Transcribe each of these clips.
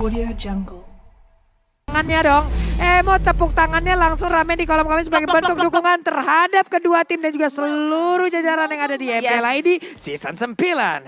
Audio Jungle. Tangannya dong. Eh mau tepuk tangannya langsung rame di kolom kami sebagai bentuk dukungan terhadap kedua tim dan juga seluruh jajaran yang ada di ID e yes. ID season 9.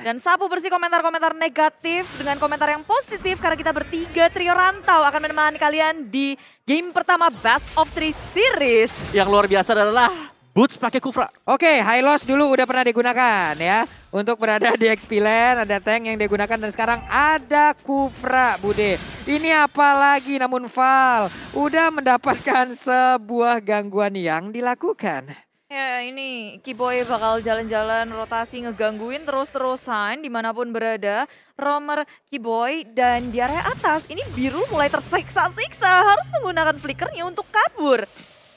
Dan sapu bersih komentar-komentar negatif dengan komentar yang positif karena kita bertiga trio rantau akan menemani kalian di game pertama Best of Three Series. Yang luar biasa adalah Boots pakai Kufra. Oke, okay, high loss dulu udah pernah digunakan ya. Untuk berada di XP lane, ada tank yang digunakan dan sekarang ada Kufra, Bude. Ini apa lagi namun Val udah mendapatkan sebuah gangguan yang dilakukan. Ya ini Kiboy bakal jalan-jalan rotasi ngegangguin terus-terusan dimanapun berada. Romer, Kiboy, dan di area atas ini biru mulai tersiksa-siksa harus menggunakan flickernya untuk kabur.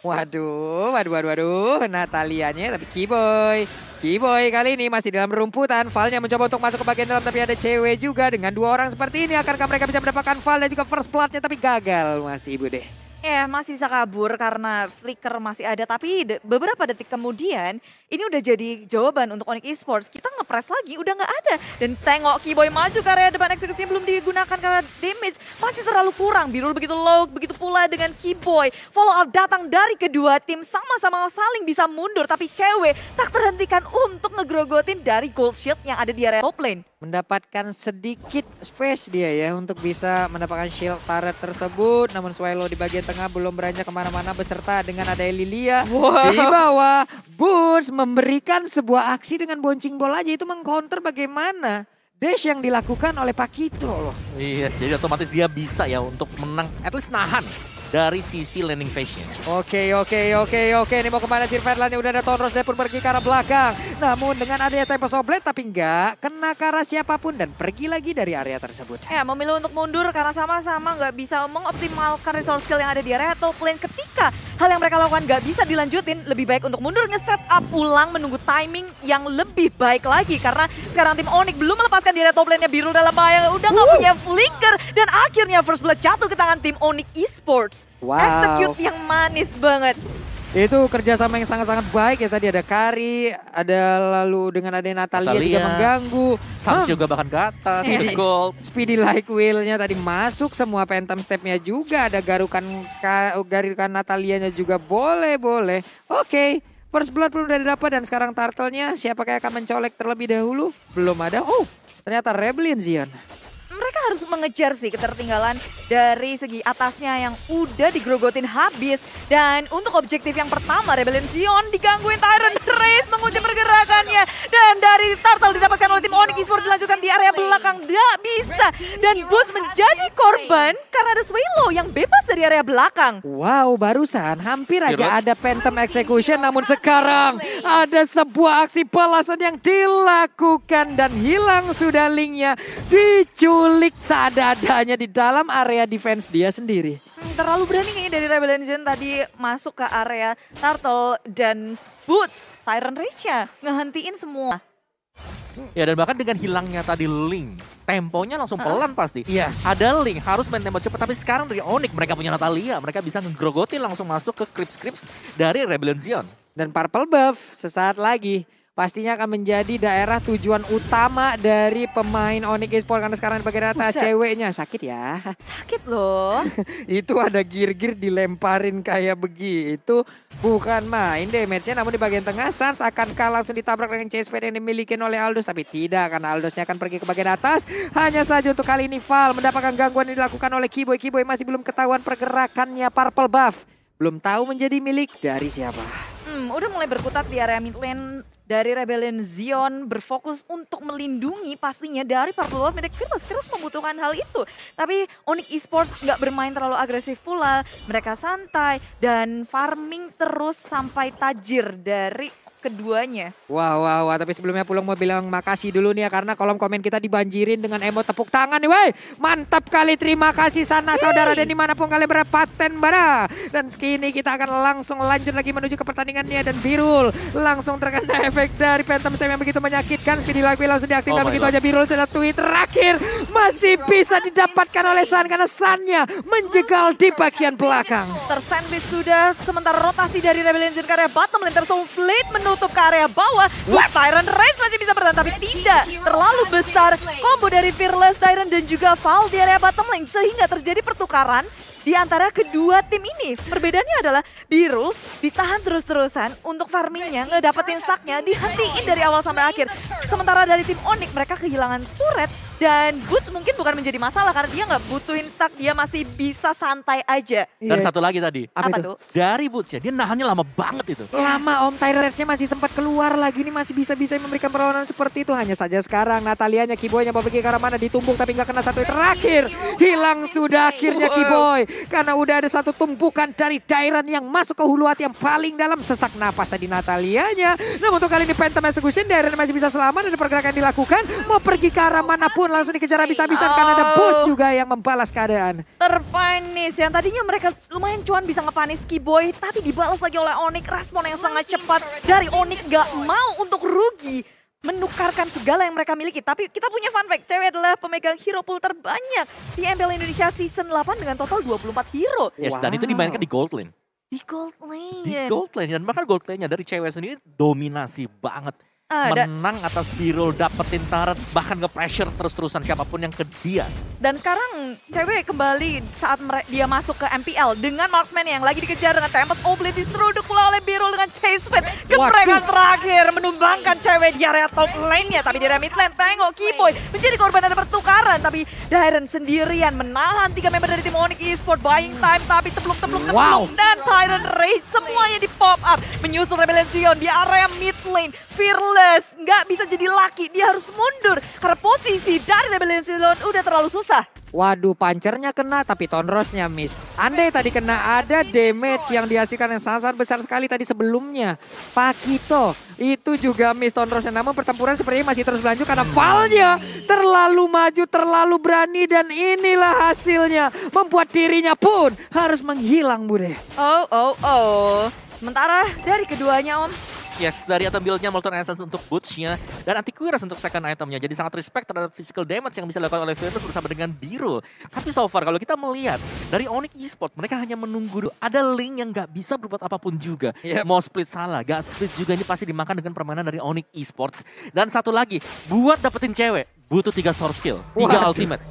Waduh, waduh, waduh, waduh. Natalianya tapi Kiboy. Kiboy kali ini masih dalam rumputan. Valnya mencoba untuk masuk ke bagian dalam tapi ada cewek juga. Dengan dua orang seperti ini akankah mereka bisa mendapatkan Val dan juga first bloodnya tapi gagal. Masih Ibu deh. Ya, masih bisa kabur karena flicker masih ada. Tapi de beberapa detik kemudian, ini udah jadi jawaban untuk Onyx Esports. Kita ngepres lagi, udah nggak ada. Dan tengok Kiboy maju ke area depan eksekutifnya belum digunakan karena damage masih terlalu kurang. Birul begitu low, begitu pula dengan Kiboy. Follow up datang dari kedua tim, sama-sama saling bisa mundur. Tapi cewek tak terhentikan untuk ngegrogotin dari gold shield yang ada di area top lane mendapatkan sedikit space dia ya untuk bisa mendapatkan shield turret tersebut. Namun Swallow di bagian tengah belum beranjak kemana-mana beserta dengan ada Lilia wow. di bawah. Boots memberikan sebuah aksi dengan boncing bola aja itu mengcounter bagaimana dash yang dilakukan oleh Pakito loh. Iya, yes, jadi otomatis dia bisa ya untuk menang, at least nahan dari sisi landing phase nya Oke, okay, oke, okay, oke, okay, oke. Ini mau kemana sih yang Udah ada Tonros dia pun pergi ke arah belakang. Namun dengan adanya Tempest Blade tapi enggak kena ke arah siapapun dan pergi lagi dari area tersebut. Ya, memilih untuk mundur karena sama-sama nggak bisa mengoptimalkan resource skill yang ada di area top lane ketika hal yang mereka lakukan nggak bisa dilanjutin, lebih baik untuk mundur nge-set up ulang menunggu timing yang lebih baik lagi karena sekarang tim Onyx belum melepaskan di area top lane-nya biru dalam bahaya, udah nggak punya flicker dan akhirnya first blood jatuh ke tangan tim Onyx Esports. Wow. Execute yang manis banget. Itu kerjasama yang sangat-sangat baik ya tadi ada Kari, ada lalu dengan ada Natalia, Natalia juga mengganggu. Sans huh? juga bahkan ke atas, speedy, gold. Speedy like wheel tadi masuk semua phantom stepnya juga ada garukan garukan Natalianya juga boleh boleh. Oke. Okay. First blood belum dari dapat dan sekarang turtle-nya yang akan mencolek terlebih dahulu? Belum ada. Oh, ternyata Reblin Zion mereka harus mengejar sih ketertinggalan dari segi atasnya yang udah digrogotin habis. Dan untuk objektif yang pertama, Rebellion Zion digangguin Tyrant Trace mengunci pergerakannya. Dan dari Turtle didapatkan oleh tim Onyx Esports dilanjutkan di area belakang. Gak bisa. Dan Boots menjadi korban karena ada Swaylo yang bebas dari area belakang. Wow, barusan hampir aja ada Phantom Execution. Namun sekarang ada sebuah aksi balasan yang dilakukan dan hilang sudah linknya. Dicuri diculik seadanya di dalam area defense dia sendiri. Hmm, terlalu berani kayaknya dari Rebel Engine tadi masuk ke area Turtle dan Boots. Tyrant rage nya ngehentiin semua. Ya dan bahkan dengan hilangnya tadi Link, temponya langsung pelan pasti. Iya. Ada Link harus main tempo cepat, tapi sekarang dari Onyx mereka punya Natalia, mereka bisa ngegrogotin langsung masuk ke Crips-Crips dari Rebellion Zion. Dan Purple Buff sesaat lagi pastinya akan menjadi daerah tujuan utama dari pemain Onyx Esports karena sekarang di rata Buset. ceweknya sakit ya. Sakit loh. itu ada gir-gir dilemparin kayak begitu. Bukan main damage-nya namun di bagian tengah Sans akan kalah langsung ditabrak dengan CSP yang dimiliki oleh Aldous tapi tidak karena Aldousnya akan pergi ke bagian atas. Hanya saja untuk kali ini Val mendapatkan gangguan yang dilakukan oleh Kiboy. Kiboy masih belum ketahuan pergerakannya Purple Buff. Belum tahu menjadi milik dari siapa. Hmm, udah mulai berkutat di area mid lane dari Rebellion Zion berfokus untuk melindungi pastinya dari Purple Wolf milik Virus. Virus membutuhkan hal itu. Tapi Onyx Esports nggak bermain terlalu agresif pula. Mereka santai dan farming terus sampai tajir dari keduanya. Wah, wah, wah. Tapi sebelumnya pulang mau bilang makasih dulu nih ya. Karena kolom komen kita dibanjirin dengan emot tepuk tangan nih. Woi, mantap kali. Terima kasih sana Yeay. saudara dan dimanapun kalian berada. Paten bara. Dan kini kita akan langsung lanjut lagi menuju ke pertandingannya. Dan Birul langsung terkena efek dari Phantom Time yang begitu menyakitkan. Speedy lagu langsung diaktifkan oh begitu aja. Birul sudah tweet terakhir. Masih bisa didapatkan oleh San. Karena Sannya menjegal di bagian belakang. Tersendit sudah. Sementara rotasi dari Rebellion Zin karya bottom lane. Terus menu menutup ke area bawah. Wah, Tyrant Race masih bisa bertahan, tapi tidak terlalu besar combo dari Fearless Tyrant dan juga Val di area bottom lane. Sehingga terjadi pertukaran di antara kedua tim ini. Perbedaannya adalah biru ditahan terus-terusan untuk farmingnya, ngedapetin saknya, dihentiin dari awal sampai akhir. Sementara dari tim Onyx mereka kehilangan turret dan Boots mungkin bukan menjadi masalah karena dia nggak butuhin stack, dia masih bisa santai aja. Dan iya. satu lagi tadi. Apa, apa Dari Boots ya, dia nahannya lama banget itu. Lama Om tyrese masih sempat keluar lagi ini masih bisa-bisa memberikan perlawanan seperti itu. Hanya saja sekarang Natalianya Kiboynya mau pergi ke arah mana ditumbuk tapi nggak kena satu terakhir. Hilang sudah akhirnya Kiboy karena udah ada satu tumpukan dari Dairan yang masuk ke hulu hati yang paling dalam sesak napas tadi Natalianya. Namun untuk kali ini Phantom Execution Dairan masih bisa selamat ada pergerakan dilakukan mau pergi ke arah manapun pun langsung dikejar iya. habis-habisan oh. karena ada bos oh. juga yang membalas keadaan. Terpanis yang tadinya mereka lumayan cuan bisa ngepanis boy, tapi dibalas lagi oleh Onik respon yang sangat cepat dari Onik gak mau untuk rugi menukarkan segala yang mereka miliki. Tapi kita punya fun fact, cewek adalah pemegang hero pool terbanyak di MPL Indonesia season 8 dengan total 24 hero. Yes, wow. dan itu dimainkan di gold lane. Di gold lane. Di gold lane. Dan bahkan gold lane-nya dari cewek sendiri dominasi banget. Ada. menang atas Biro dapetin turret bahkan nge-pressure terus-terusan siapapun yang ke dia. Dan sekarang cewek kembali saat dia masuk ke MPL dengan marksman yang lagi dikejar dengan Tempest Oblin diseruduk dengan Chase smith Geprekan terakhir menumbangkan cewek di area top lane-nya. Tapi di area mid lane tengok Keyboy menjadi korban dari pertukaran. Tapi Dairen sendirian menahan tiga member dari tim Onyx Esports buying hmm. time. Tapi teblung-teblung wow. dan Tyrant Rage semuanya di pop up. Menyusul Rebellion Zion di area mid lane. Fearless nggak bisa jadi laki. Dia harus mundur karena posisi dari Rebellion Zion udah terlalu susah. Waduh, pancernya kena tapi tonrosnya miss. Andai tadi kena ada damage yang dihasilkan yang sangat besar sekali tadi sebelumnya. Pakito itu juga miss tonrosnya. Namun pertempuran sepertinya masih terus berlanjut karena valnya hmm. terlalu maju, terlalu berani dan inilah hasilnya. Membuat dirinya pun harus menghilang, Bude. Oh, oh, oh. Sementara dari keduanya, Om, Yes, dari item build-nya Molten Essence untuk boots-nya dan Antiquirus untuk second item-nya. Jadi sangat respect terhadap physical damage yang bisa dilakukan oleh Virtus bersama dengan Biru. Tapi so far kalau kita melihat dari Onyx Esport mereka hanya menunggu ada link yang nggak bisa berbuat apapun juga. Yep. Mau split salah, gak split juga ini pasti dimakan dengan permainan dari Onyx Esports. Dan satu lagi, buat dapetin cewek butuh tiga source skill, tiga ultimate.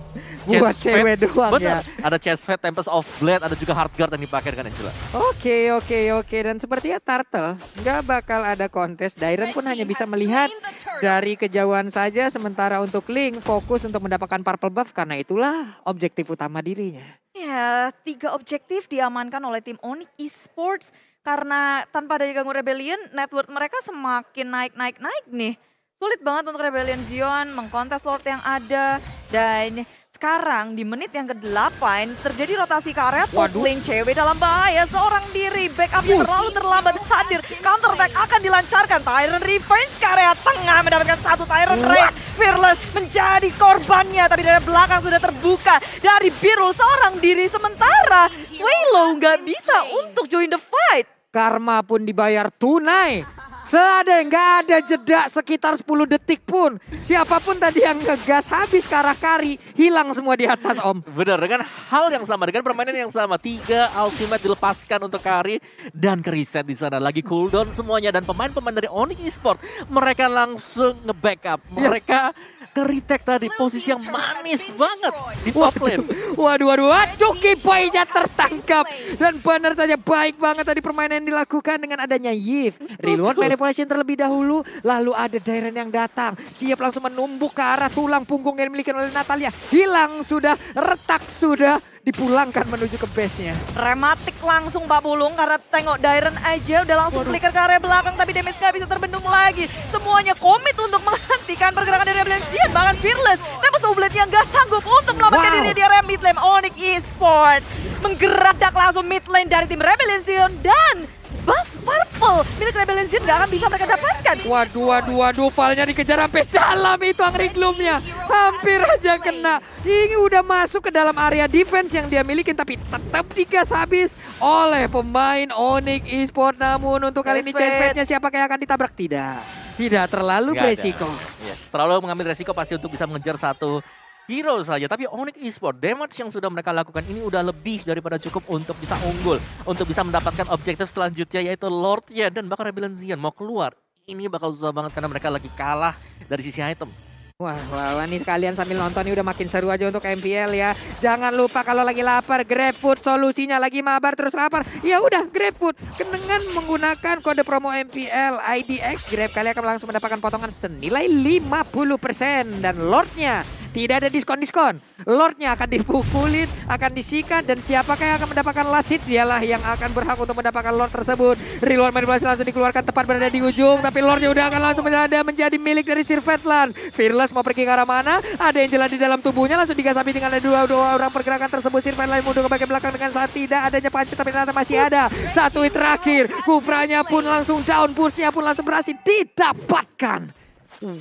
Chest Buat cewek doang Bener. ya. Ada chest fat, Tempest of Blade, ada juga hard guard yang dipakai dengan Angela. Oke, okay, oke, okay, oke. Okay. Dan sepertinya Turtle nggak bakal ada kontes. Dairen pun hanya bisa melihat dari kejauhan saja. Sementara untuk Link fokus untuk mendapatkan purple buff karena itulah objektif utama dirinya. Ya, tiga objektif diamankan oleh tim Onyx Esports karena tanpa ada ganggu Rebellion, network mereka semakin naik-naik-naik nih. Sulit banget untuk Rebellion Zion mengkontes Lord yang ada dan sekarang di menit yang ke-8 terjadi rotasi ke area top cewek dalam bahaya seorang diri. Backupnya terlalu terlambat hadir. Counter attack akan dilancarkan. Tyron Reverse ke area tengah mendapatkan satu Tyron Rage. Fearless menjadi korbannya tapi dari belakang sudah terbuka dari biru seorang diri. Sementara Swaylo nggak bisa untuk join the fight. Karma pun dibayar tunai. Seada nggak ada jeda sekitar 10 detik pun. Siapapun tadi yang ngegas habis ke arah kari hilang semua di atas Om. Benar dengan hal yang sama dengan permainan yang sama. Tiga ultimate dilepaskan untuk kari dan keriset di sana lagi cooldown semuanya dan pemain-pemain dari Onyx Esports, mereka langsung nge-backup. Iya. Mereka yeah ke retek tadi. Posisi yang manis banget di top lane. Waduh, waduh, waduh. Kipoinya tertangkap. Dan benar saja baik banget tadi permainan yang dilakukan dengan adanya Yif. Reload manipulation terlebih dahulu. Lalu ada Dairen yang datang. Siap langsung menumbuk ke arah tulang punggung yang dimiliki oleh Natalia. Hilang sudah, retak sudah dipulangkan menuju ke base-nya. Rematik langsung Pak Bulung karena tengok Dairen aja udah langsung Waduh. flicker ke area belakang tapi damage nggak bisa terbendung lagi. Semuanya komit untuk menghentikan pergerakan dari Ablexian bahkan Fearless. Tapi Sublet yang gak sanggup untuk melamatkan wow. dirinya di area mid lane. Onyx Esports menggeradak langsung mid lane dari tim Rebellion dan buff purple milik Rebellion Zin gak akan bisa mereka dapatkan. Waduh, waduh, waduh, falnya dikejar sampai dalam itu Angry Gloomnya. Hampir aja kena. Ini udah masuk ke dalam area defense yang dia miliki tapi tetap digas habis oleh pemain Onyx esports. Namun untuk kali ini chestplate-nya siapa yang akan ditabrak? Tidak. Tidak terlalu beresiko. Yes, terlalu mengambil resiko pasti untuk bisa mengejar satu hero saja. Tapi Onyx Esports, damage yang sudah mereka lakukan ini udah lebih daripada cukup untuk bisa unggul. Untuk bisa mendapatkan objektif selanjutnya yaitu Lord Yen dan bahkan Rebellion Zian mau keluar. Ini bakal susah banget karena mereka lagi kalah dari sisi item. Wah, wah, wah, nih kalian sambil nonton ini udah makin seru aja untuk MPL ya. Jangan lupa kalau lagi lapar, grab food solusinya lagi mabar terus lapar. Ya udah, grab food. Kenangan menggunakan kode promo MPL IDX, grab kalian akan langsung mendapatkan potongan senilai 50% dan lordnya tidak ada diskon-diskon. Lordnya akan dipukulin, akan disikat, dan siapakah yang akan mendapatkan lasit dialah yang akan berhak untuk mendapatkan Lord tersebut. Reload main langsung dikeluarkan tepat berada di ujung, tapi Lordnya udah akan langsung berada menjadi milik dari Sir Fetlan. Fearless mau pergi ke arah mana, ada yang jelas di dalam tubuhnya, langsung digasapi dengan ada dua, dua orang pergerakan tersebut. Sir Fetlan mundur ke bagian belakang dengan saat tidak adanya panci, tapi ternyata masih ada. Satu hit terakhir, Kufranya pun langsung down, pushnya pun langsung berhasil didapatkan.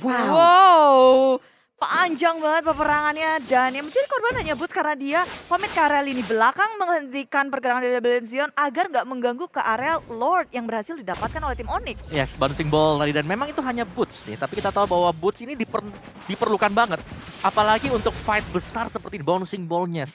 Wow. wow. Panjang banget peperangannya dan yang menjadi korban hanya Boots karena dia pamit ke area lini belakang menghentikan pergerakan dari Zion agar nggak mengganggu ke area Lord yang berhasil didapatkan oleh tim Onyx. Yes, bouncing ball tadi dan memang itu hanya Boots ya, tapi kita tahu bahwa Boots ini diper, diperlukan banget. Apalagi untuk fight besar seperti bouncing ballnya,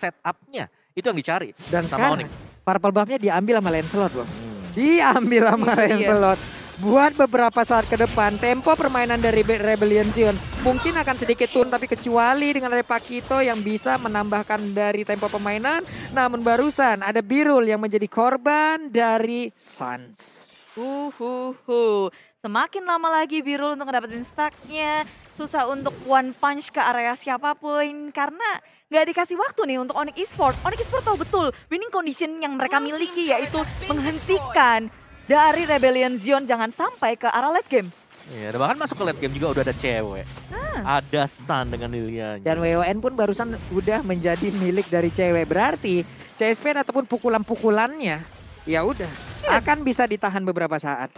nya itu yang dicari dan sama Onyx. Purple buff-nya diambil sama Lancelot loh. Hmm. Diambil sama iya. Lancelot. Yeah buat beberapa saat ke depan tempo permainan dari Rebellion Zion mungkin akan sedikit turun tapi kecuali dengan ada Pakito yang bisa menambahkan dari tempo permainan namun barusan ada Birul yang menjadi korban dari Suns. Uhuhu. Semakin lama lagi Birul untuk mendapatkan stacknya. Susah untuk one punch ke area siapapun. Karena nggak dikasih waktu nih untuk Onyx Esport. Onyx Esport tahu betul winning condition yang mereka miliki yaitu menghentikan dari Rebellion Zion jangan sampai ke arah late game. Iya, bahkan masuk ke late game juga udah ada cewek. Ah. Ada Sun dengan Lilian. Dan WON pun barusan udah menjadi milik dari cewek. Berarti CSP ataupun pukulan-pukulannya ya udah iya. akan bisa ditahan beberapa saat.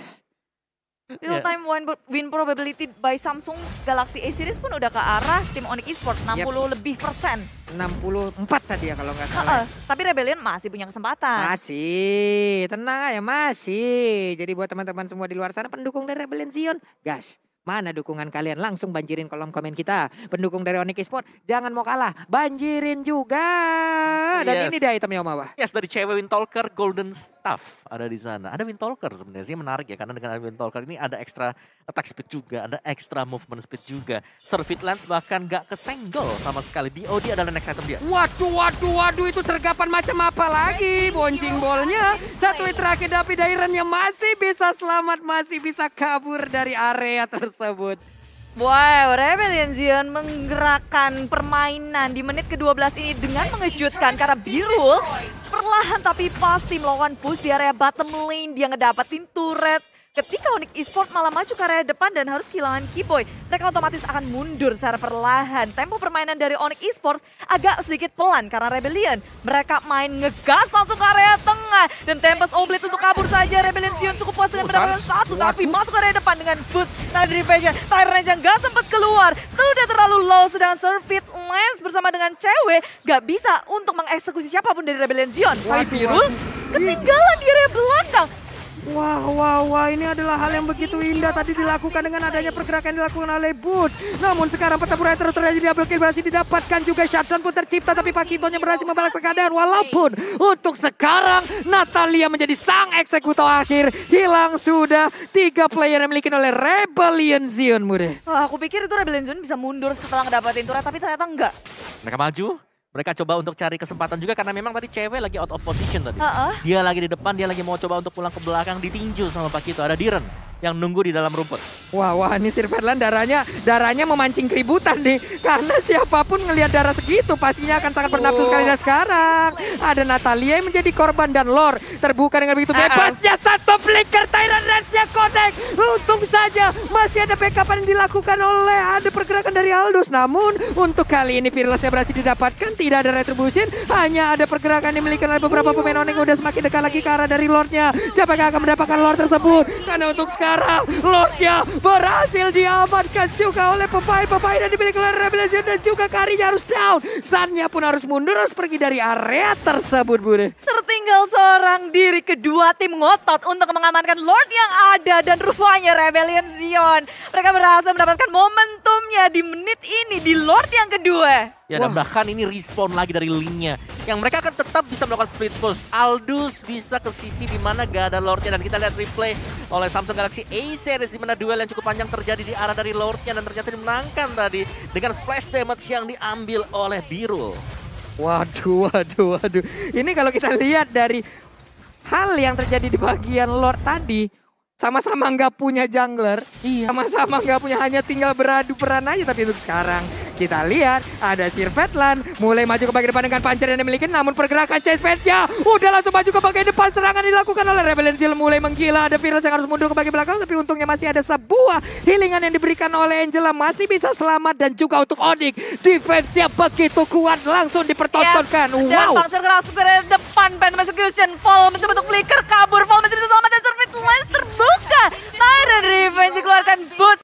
Real ya. time win, win probability by Samsung Galaxy A series pun udah ke arah tim Onyx Esport 60 yep. lebih persen. 64 tadi ya kalau nggak salah. Uh -uh. Tapi Rebellion masih punya kesempatan. Masih, tenang ya masih. Jadi buat teman-teman semua di luar sana pendukung dari Rebellion Zion, gas. Mana dukungan kalian? Langsung banjirin kolom komen kita. Pendukung dari Onyx Sport, jangan mau kalah. Banjirin juga. Dan yes. ini dia itemnya Om Awa. Yes, dari cewek Wintalker Golden Staff ada di sana. Ada Wintalker sebenarnya sih menarik ya. Karena dengan Wintalker ini ada extra attack speed juga. Ada extra movement speed juga. Servit Lance bahkan gak kesenggol sama sekali. BOD adalah next item dia. Waduh, waduh, waduh. Itu sergapan macam apa lagi? Boncing bolnya. Satu terakhir tapi yang masih bisa selamat. Masih bisa kabur dari area tersebut tersebut. Wow, Rebellion Zion menggerakkan permainan di menit ke-12 ini dengan mengejutkan karena biru perlahan tapi pasti melawan push di area bottom lane. Dia ngedapetin turret Ketika Onyx Esport malah maju ke area depan dan harus kehilangan Keyboy, mereka otomatis akan mundur secara perlahan. Tempo permainan dari Onyx Esports agak sedikit pelan karena Rebellion. Mereka main ngegas langsung ke area tengah. Dan Tempest Oblit untuk kabur saja. Rebellion Zion cukup puas dengan penampilan satu. Tapi masuk ke area depan dengan boost. Tadi dari Tyrant Ranger nggak sempat keluar. Terus dia terlalu low sedang servit Lens bersama dengan cewek gak bisa untuk mengeksekusi siapapun dari Rebellion Zion. Tapi Pirul ketinggalan di area belakang. Wah, wah, wah, ini adalah hal yang begitu indah tadi dilakukan dengan adanya pergerakan yang dilakukan oleh Boots. Namun sekarang pertempuran terus terjadi double kill berhasil didapatkan juga shutdown pun tercipta tapi Pak yang berhasil membalas keadaan walaupun untuk sekarang Natalia menjadi sang eksekutor akhir. Hilang sudah tiga player yang dimiliki oleh Rebellion Zion Mude. Oh, aku pikir itu Rebellion Zion bisa mundur setelah ngedapatin Tura tapi ternyata enggak. Mereka maju, mereka coba untuk cari kesempatan juga karena memang tadi cewek lagi out of position tadi. Uh -uh. Dia lagi di depan, dia lagi mau coba untuk pulang ke belakang ditinju sama Pak Kito. Ada Diren yang nunggu di dalam rumput. Wah, wah ini Sir Ferdinand darahnya darahnya memancing keributan nih. Karena siapapun ngelihat darah segitu pastinya akan sangat bernafsu sekali dan sekarang. Ada Natalia yang menjadi korban dan Lord terbuka dengan begitu ah, ah. bebasnya uh -uh. satu flicker Tyrant rage nya connect. Untung saja masih ada backup yang dilakukan oleh ada pergerakan dari Aldus. Namun untuk kali ini Fearless-nya berhasil didapatkan. Tidak ada retribution. Hanya ada pergerakan yang dimiliki oleh beberapa pemain Onyx. Udah semakin dekat lagi ke arah dari Lordnya. Siapa yang akan mendapatkan Lord tersebut? Karena untuk sekarang Mutiara. Lordnya berhasil diamankan juga oleh pemain-pemain yang dimiliki oleh Rebellion dan juga karinya harus down. Sunnya pun harus mundur harus pergi dari area tersebut Bude. Tertinggal seorang diri kedua tim ngotot untuk mengamankan Lord yang ada dan rupanya Rebellion Zion. Mereka berhasil mendapatkan momen lawannya di menit ini di Lord yang kedua. Ya dan bahkan ini respawn lagi dari linknya. Yang mereka akan tetap bisa melakukan split push. Aldus bisa ke sisi di mana gak ada Lordnya. Dan kita lihat replay oleh Samsung Galaxy A Series. Di mana duel yang cukup panjang terjadi di arah dari Lordnya. Dan ternyata dimenangkan tadi dengan splash damage yang diambil oleh Biru. Waduh, waduh, waduh. Ini kalau kita lihat dari hal yang terjadi di bagian Lord tadi sama-sama nggak punya jungler, iya. sama-sama nggak punya hanya tinggal beradu peran aja tapi untuk sekarang kita lihat ada Sir Vetlan mulai maju ke bagian depan dengan pancer yang dimiliki namun pergerakan chase Vetnya udah langsung maju ke bagian depan serangan dilakukan oleh Rebellion Seal mulai menggila ada Virus yang harus mundur ke bagian belakang tapi untungnya masih ada sebuah healingan yang diberikan oleh Angela masih bisa selamat dan juga untuk Onik defense-nya begitu kuat langsung dipertontonkan yes, wow dan pancer langsung ke depan band execution Fall mencoba untuk flicker kabur Fall masih bisa selamat dan Mas terbuka. Tyrant Revenge dikeluarkan boot.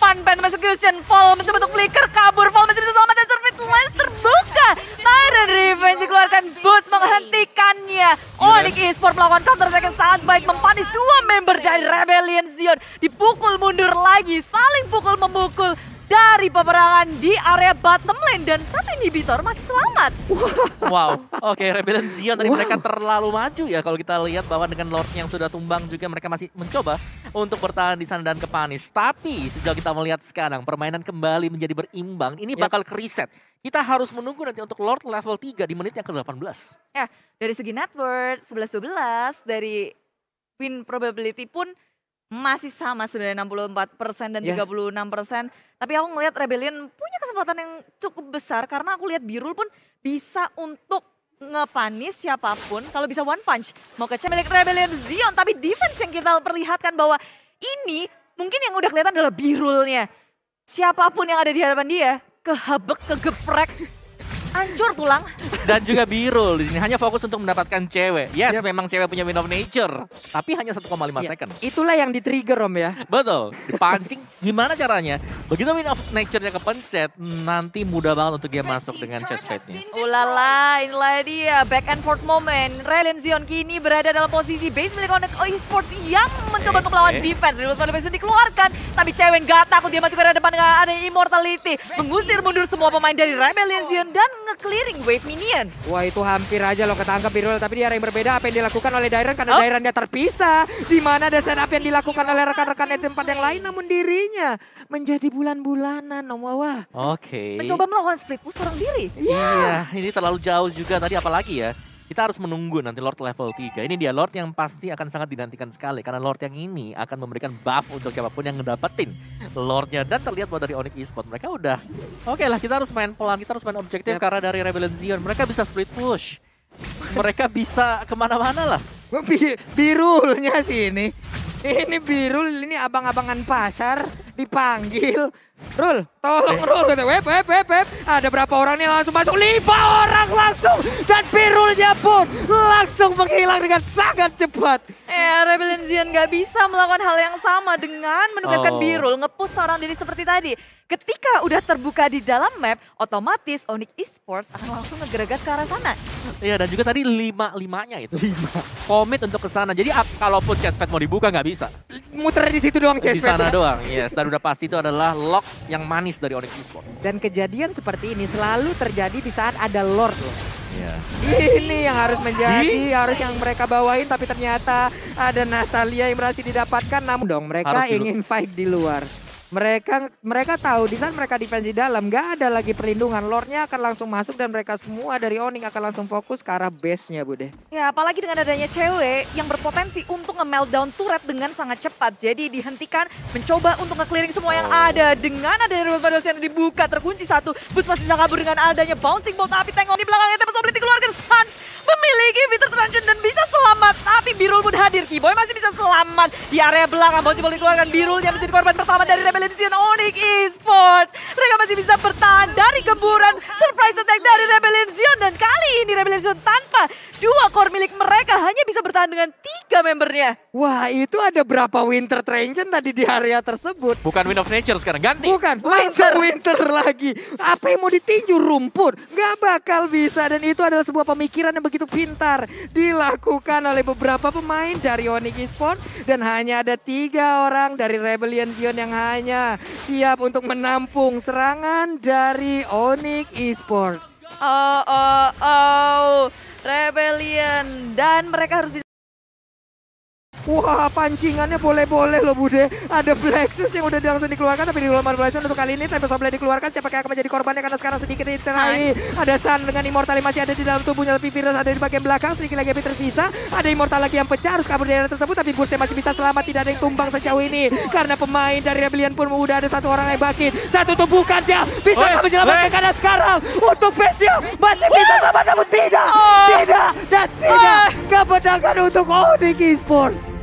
Pan Phantom Execution, Fall mencoba untuk flicker, kabur, Fall masih bisa selamat dan Servit Mas terbuka. Tyrant Revenge dikeluarkan boot menghentikannya. Onyx Esport melakukan counter attack yang sangat baik, mempanis dua member dari Rebellion Zion. Dipukul mundur lagi, saling pukul-memukul dari peperangan di area bottom lane dan satu inhibitor masih selamat. Wow. Wow, oke okay, Rebellion Zion tadi wow. mereka terlalu maju ya kalau kita lihat bahwa dengan Lord yang sudah tumbang juga mereka masih mencoba untuk bertahan di sana dan kepanis. Tapi sejauh kita melihat sekarang permainan kembali menjadi berimbang, ini yep. bakal kereset. Kita harus menunggu nanti untuk Lord level 3 di menit yang ke-18. Ya, dari segi network 11-12, dari win probability pun masih sama sebenarnya 64 persen dan yeah. 36 persen. Tapi aku ngelihat Rebellion punya kesempatan yang cukup besar karena aku lihat Birul pun bisa untuk ngepanis siapapun kalau bisa one punch. Mau ke milik Rebellion Zion tapi defense yang kita perlihatkan bahwa ini mungkin yang udah kelihatan adalah Birulnya. Siapapun yang ada di hadapan dia kehabek, kegeprek, hancur tulang. Dan juga biru di sini hanya fokus untuk mendapatkan cewek. Yes, yep. memang cewek punya win of nature, tapi hanya 1,5 yeah. second. Itulah yang di-trigger Om ya. Betul, dipancing gimana caranya? Begitu win of nature-nya kepencet, nanti mudah banget untuk dia masuk dengan chest fade-nya. Ulala, inilah dia back and forth moment. Raylan Zion kini berada dalam posisi base milik Onyx Esports yang mencoba okay. untuk melawan defense defense. Reload Foundation dikeluarkan, tapi cewek gak takut dia masuk ke depan dengan ada Immortality. Mengusir mundur semua pemain dari Rebellion Zion dan clearing wave minion. Wah itu hampir aja loh ketangkap Birol tapi di arah yang berbeda apa yang dilakukan oleh Dairon karena oh. Dairon dia terpisah. Di mana ada up yang dilakukan oleh rekan rekannya di tempat yang lain namun dirinya menjadi bulan-bulanan Om Oke. Okay. Mencoba melakukan split push seorang diri. Iya, yeah. yeah, ini terlalu jauh juga tadi apalagi ya. Kita harus menunggu nanti Lord level 3. Ini dia Lord yang pasti akan sangat dinantikan sekali. Karena Lord yang ini akan memberikan buff untuk siapapun yang ngedapetin Lordnya. Dan terlihat bahwa dari Onyx Esports mereka udah... Oke okay lah, kita harus main pelan, kita harus main objektif. Yep. Karena dari Rebellion Zion mereka bisa split push. mereka bisa kemana-mana lah. Birulnya sih ini. Ini birul, ini abang-abangan pasar dipanggil. Rul, tolong eh. Rul. Kata, web, web, web, web. Ada berapa orang nih langsung masuk? Lima orang langsung. Dan Pirulnya pun langsung menghilang dengan sangat cepat. Eh, Rebellion Zian gak bisa melakukan hal yang sama dengan menugaskan oh. Birul ngepus seorang diri seperti tadi. Ketika udah terbuka di dalam map, otomatis Onyx Esports akan langsung ngegeregas ke arah sana. Iya, dan juga tadi lima-limanya itu. Lima. Komit untuk ke sana. Jadi kalaupun chestpad mau dibuka nggak bisa. Muter di situ doang chestplate. Di sana ya. doang, yes. Dan udah pasti itu adalah lock yang manis dari Onyx esports Dan kejadian seperti ini selalu terjadi di saat ada Lord loh. Yeah. Ini yang harus menjadi, Hi? harus yang mereka bawain tapi ternyata ada Natalia yang berhasil didapatkan namun dong mereka harus ingin fight di luar. Mereka mereka tahu di saat mereka defensi dalam nggak ada lagi perlindungan, lordnya akan langsung masuk dan mereka semua dari Oning akan langsung fokus ke arah base-nya, Bude. Ya, apalagi dengan adanya cewek yang berpotensi untuk nge-meltdown turret dengan sangat cepat. Jadi dihentikan mencoba untuk nge-clearing semua yang oh. ada dengan adanya Rebel yang dibuka terkunci satu. Boots masih bisa kabur dengan adanya bouncing ball tapi tengok di belakangnya tapi Soblity keluarkan Suns memiliki Peter Transion dan bisa selamat tapi Birul pun hadir. Kiboy masih bisa selamat di area belakang. Bouncing ball dikeluarkan yang menjadi korban pertama dari Rebel Rebellion Onyx Esports. Mereka masih bisa bertahan dari gemburan surprise attack dari Rebellion dan kali ini Rebellion tanpa Dua core milik mereka hanya bisa bertahan dengan tiga membernya. Wah itu ada berapa Winter Trenchen tadi di area tersebut. Bukan Wind of Nature sekarang, ganti. Bukan, winter. winter lagi. Apa yang mau ditinju rumput? Gak bakal bisa dan itu adalah sebuah pemikiran yang begitu pintar. Dilakukan oleh beberapa pemain dari Onyx Esports. Dan hanya ada tiga orang dari Rebellion Zion yang hanya siap untuk menampung serangan dari Onyx Esports. Oh, oh, oh. Rebellion dan mereka harus bisa Wah pancingannya boleh-boleh loh Bude. Ada Blacksus yang udah langsung dikeluarkan tapi di luar Blacksus untuk kali ini tapi sampai dikeluarkan. Siapa yang akan menjadi korbannya karena sekarang sedikit diterai. Ada Sun dengan Immortal yang masih ada di dalam tubuhnya tapi virus ada di bagian belakang. Sedikit lagi api tersisa. Ada Immortal lagi yang pecah harus kabur dari daerah tersebut tapi Bursa masih bisa selamat tidak ada yang tumbang sejauh ini. Karena pemain dari Rebellion pun udah ada satu orang yang bangkit. Satu tubuh dia bisa kami menyelamatkan karena sekarang untuk Pesia masih bisa sama namun tidak. Oh. Tidak dan tidak. Kemenangan untuk Onyx Esports.